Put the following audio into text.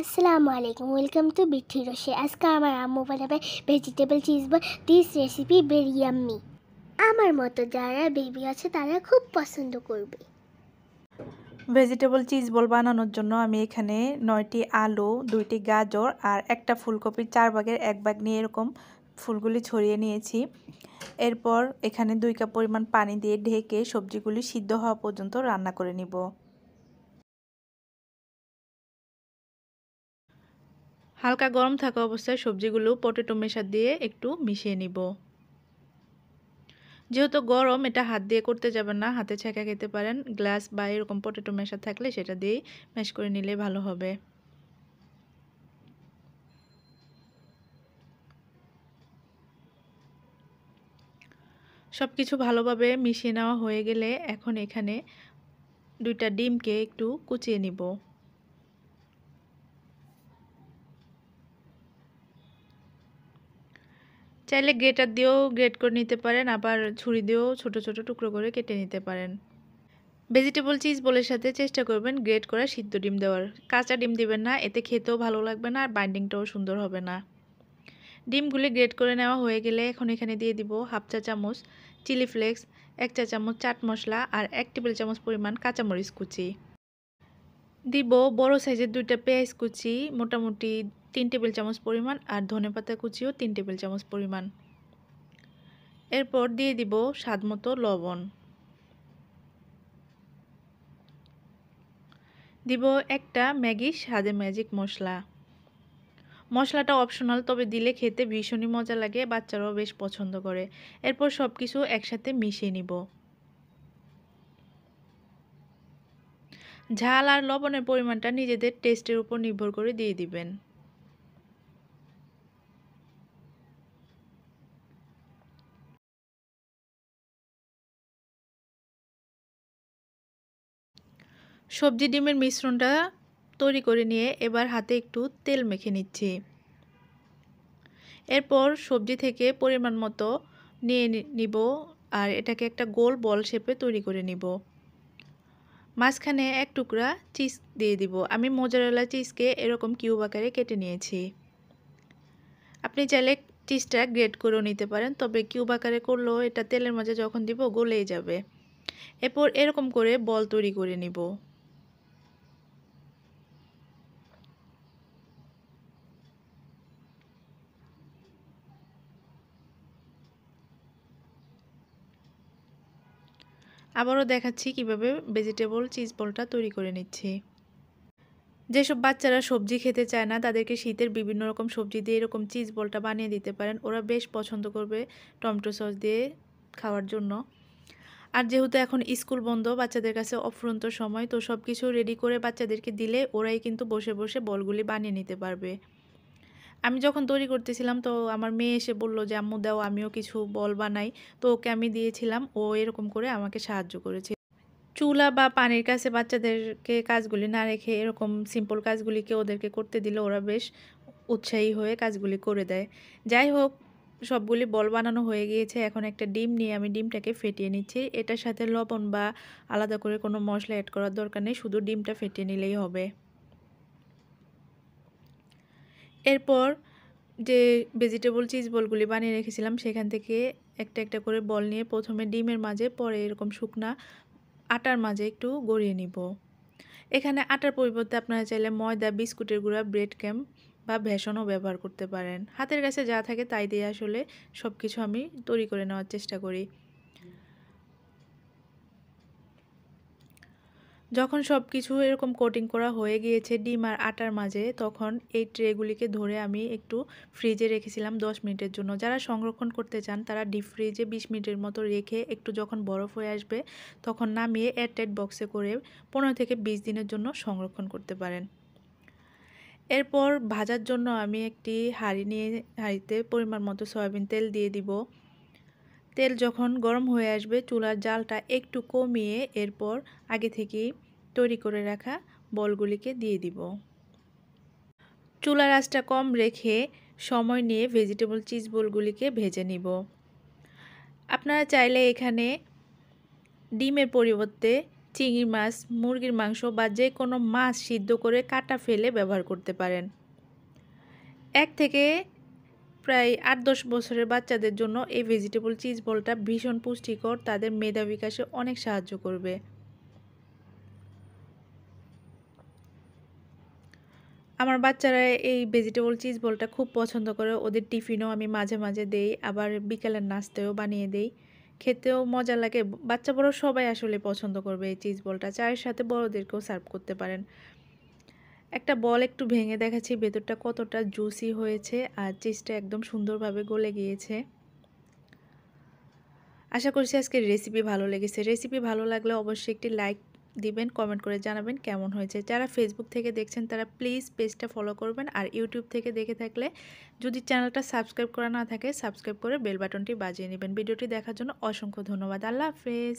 আসসালামু আলাইকুম welcome to Bithi রসে আজকে আমার আম্মু বানাবে ভেজিটেবল চিজ বা দিস রেসিপি ভেরি আমার মতো যারা বেবি আছে তারা খুব পছন্দ করবে ভেজিটেবল চিজ বল বানানোর জন্য আমি এখানে নয়টি আলু দুইটি গাজর আর একটা ফুলকপির চার ভাগের এক ভাগ নিয়ে এরকম ফুলগুলি ছড়িয়ে নিয়েছি এরপর এখানে দুই কাপ পরিমাণ পানি দিয়ে ঢেকে সবজিগুলি সিদ্ধ হওয়া পর্যন্ত রান্না করে নিব হালকা গরম থাকা অবস্থায় সবজিগুলো পটেটো মেশা দিয়ে একটু মিশিয়ে নিব যেহেতু গরম এটা হাত দিয়ে করতে যাবেন না হাতে ছেঁকা খেতে পারেন গ্লাস বা এরকম পটেটো মেশা থাকলে সেটা দিয়েই ম্যাশ করে নিলে ভালো হবে সব কিছু ভালোভাবে মিশিয়ে নেওয়া হয়ে গেলে এখন এখানে দুইটা ডিমকে একটু কুচিয়ে নিব চাইলে গ্রেটার দিয়েও গ্রেট করে নিতে পারেন আবার ছুরি দিয়েও ছোট ছোট টুকরো করে কেটে নিতে পারেন ভেজিটেবল চিজ বলের সাথে চেষ্টা করবেন গ্রেট করা সিদ্ধ ডিম দেওয়ার কাঁচা ডিম দিবেন না এতে খেতেও ভালো লাগবে না আর বাইন্ডিংটাও সুন্দর হবে না ডিমগুলি গ্রেট করে নেওয়া হয়ে গেলে এখন এখানে দিয়ে দিব হাফ চা চামচ চিলি ফ্লেক্স এক চা চামচ চাট মশলা আর এক টেবিল চামচ পরিমাণ কাঁচামরিচ কুচি দিব বড় সাইজের দুইটা পেঁয়াজ কুচি মোটামুটি তিন টেবিল চামচ পরিমাণ আর ধনেপাতা কুচিও তিন টেবিল চামচ পরিমাণ এরপর দিয়ে দিব স্বাদ মতো লবণ দিব একটা ম্যাগি স্বাদে ম্যাজিক মশলা মশলাটা অপশনাল তবে দিলে খেতে ভীষণই মজা লাগে বাচ্চারাও বেশ পছন্দ করে এরপর সব কিছু একসাথে মিশিয়ে নিব ঝাল আর লবণের পরিমাণটা নিজেদের টেস্টের উপর নির্ভর করে দিয়ে দিবেন সবজি ডিমের মিশ্রণটা তৈরি করে নিয়ে এবার হাতে একটু তেল মেখে নিচ্ছি এরপর সবজি থেকে পরিমাণ মতো নিয়ে নিব আর এটাকে একটা গোল বল শেপে তৈরি করে নিব মাঝখানে এক টুকরা চিজ দিয়ে দিব আমি মোজারেলা চিজকে এরকম কিউব আকারে কেটে নিয়েছি আপনি চাইলে চিজটা গ্রেড করেও নিতে পারেন তবে কিউব আকারে করলেও এটা তেলের মাঝে যখন দিব গলেই যাবে এরপর এরকম করে বল তৈরি করে নিব আবারও দেখাচ্ছি কিভাবে ভেজিটেবল চিজ বলটা তৈরি করে নিচ্ছি যেসব বাচ্চারা সবজি খেতে চায় না তাদেরকে শীতের বিভিন্ন রকম সবজি দিয়ে এরকম চিজ বলটা বানিয়ে দিতে পারেন ওরা বেশ পছন্দ করবে টমেটো সস দিয়ে খাওয়ার জন্য আর যেহেতু এখন স্কুল বন্ধ বাচ্চাদের কাছে অফুরন্ত সময় তো সব কিছু রেডি করে বাচ্চাদেরকে দিলে ওরাই কিন্তু বসে বসে বলগুলি বানিয়ে নিতে পারবে আমি যখন তৈরি করতেছিলাম তো আমার মেয়ে এসে বলল যে আম্মু দাও আমিও কিছু বল বানাই তো ওকে আমি দিয়েছিলাম ও এরকম করে আমাকে সাহায্য করেছে চুলা বা পানির কাছে বাচ্চাদেরকে কাজগুলি না রেখে এরকম সিম্পল কাজগুলিকে ওদেরকে করতে দিলে ওরা বেশ উৎসাহী হয়ে কাজগুলি করে দেয় যাই হোক সবগুলি বল বানানো হয়ে গিয়েছে এখন একটা ডিম নিয়ে আমি ডিমটাকে ফেটিয়ে নিচ্ছি এটার সাথে লবণ বা আলাদা করে কোনো মশলা অ্যাড করার দরকার নেই শুধু ডিমটা ফেটিয়ে নিলেই হবে এরপর যে ভেজিটেবল চিজ বলগুলি বানিয়ে রেখেছিলাম সেখান থেকে একটা একটা করে বল নিয়ে প্রথমে ডিমের মাঝে পরে এরকম শুকনা আটার মাঝে একটু গড়িয়ে নিব এখানে আটার পরিবর্তে আপনারা চাইলে ময়দা বিস্কুটের গুঁড়া ব্রেড ক্যাম্প বা ভেষণও ব্যবহার করতে পারেন হাতের কাছে যা থাকে তাই দিয়ে আসলে সব কিছু আমি তৈরি করে নেওয়ার চেষ্টা করি যখন সব কিছু এরকম কোটিং করা হয়ে গিয়েছে ডিম আর আটার মাঝে তখন এই ট্রেগুলিকে ধরে আমি একটু ফ্রিজে রেখেছিলাম দশ মিনিটের জন্য যারা সংরক্ষণ করতে চান তারা ডিপ ফ্রিজে বিশ মিনিটের মতো রেখে একটু যখন বরফ হয়ে আসবে তখন নামিয়ে এয়ারটাইট বক্সে করে পনেরো থেকে বিশ দিনের জন্য সংরক্ষণ করতে পারেন এরপর ভাজার জন্য আমি একটি হাঁড়ি নিয়ে হাঁড়িতে পরিমাণ মতো সয়াবিন তেল দিয়ে দিব তেল যখন গরম হয়ে আসবে চুলার জালটা একটু কমিয়ে এরপর আগে থেকেই তৈরি করে রাখা বলগুলিকে দিয়ে দিব চুলার আঁচটা কম রেখে সময় নিয়ে ভেজিটেবল চিজ বলগুলিকে ভেজে নিব আপনারা চাইলে এখানে ডিমের পরিবর্তে চিংড়ি মাছ মুরগির মাংস বা যে কোনো মাছ সিদ্ধ করে কাটা ফেলে ব্যবহার করতে পারেন এক থেকে প্রায় আট দশ বছরের বাচ্চাদের জন্য এই ভেজিটেবল চিজ বলটা ভীষণ পুষ্টিকর তাদের মেধা বিকাশে অনেক সাহায্য করবে আমার বাচ্চারা এই ভেজিটেবল চিজ বলটা খুব পছন্দ করে ওদের টিফিনও আমি মাঝে মাঝে দেই আবার বিকেলের নাস্তেও বানিয়ে দেই খেতেও মজা লাগে বাচ্চা বড় সবাই আসলে পছন্দ করবে এই চিজ বলটা চায়ের সাথে বড়দেরকেও সার্ভ করতে পারেন একটা বল একটু ভেঙে দেখাচ্ছি ভেতরটা কতটা জুসি হয়েছে আর চিজটা একদম সুন্দরভাবে গলে গিয়েছে আশা করছি আজকের রেসিপি ভালো লেগেছে রেসিপি ভালো লাগলে অবশ্যই একটি লাইক দিবেন কমেন্ট করে জানাবেন কেমন হয়েছে যারা ফেসবুক থেকে দেখছেন তারা প্লিজ পেজটা ফলো করবেন আর ইউটিউব থেকে দেখে থাকলে যদি চ্যানেলটা সাবস্ক্রাইব করা না থাকে সাবস্ক্রাইব করে বেল বাটনটি বাজিয়ে নেবেন ভিডিওটি দেখার জন্য অসংখ্য ধন্যবাদ আল্লাহ হাফেজ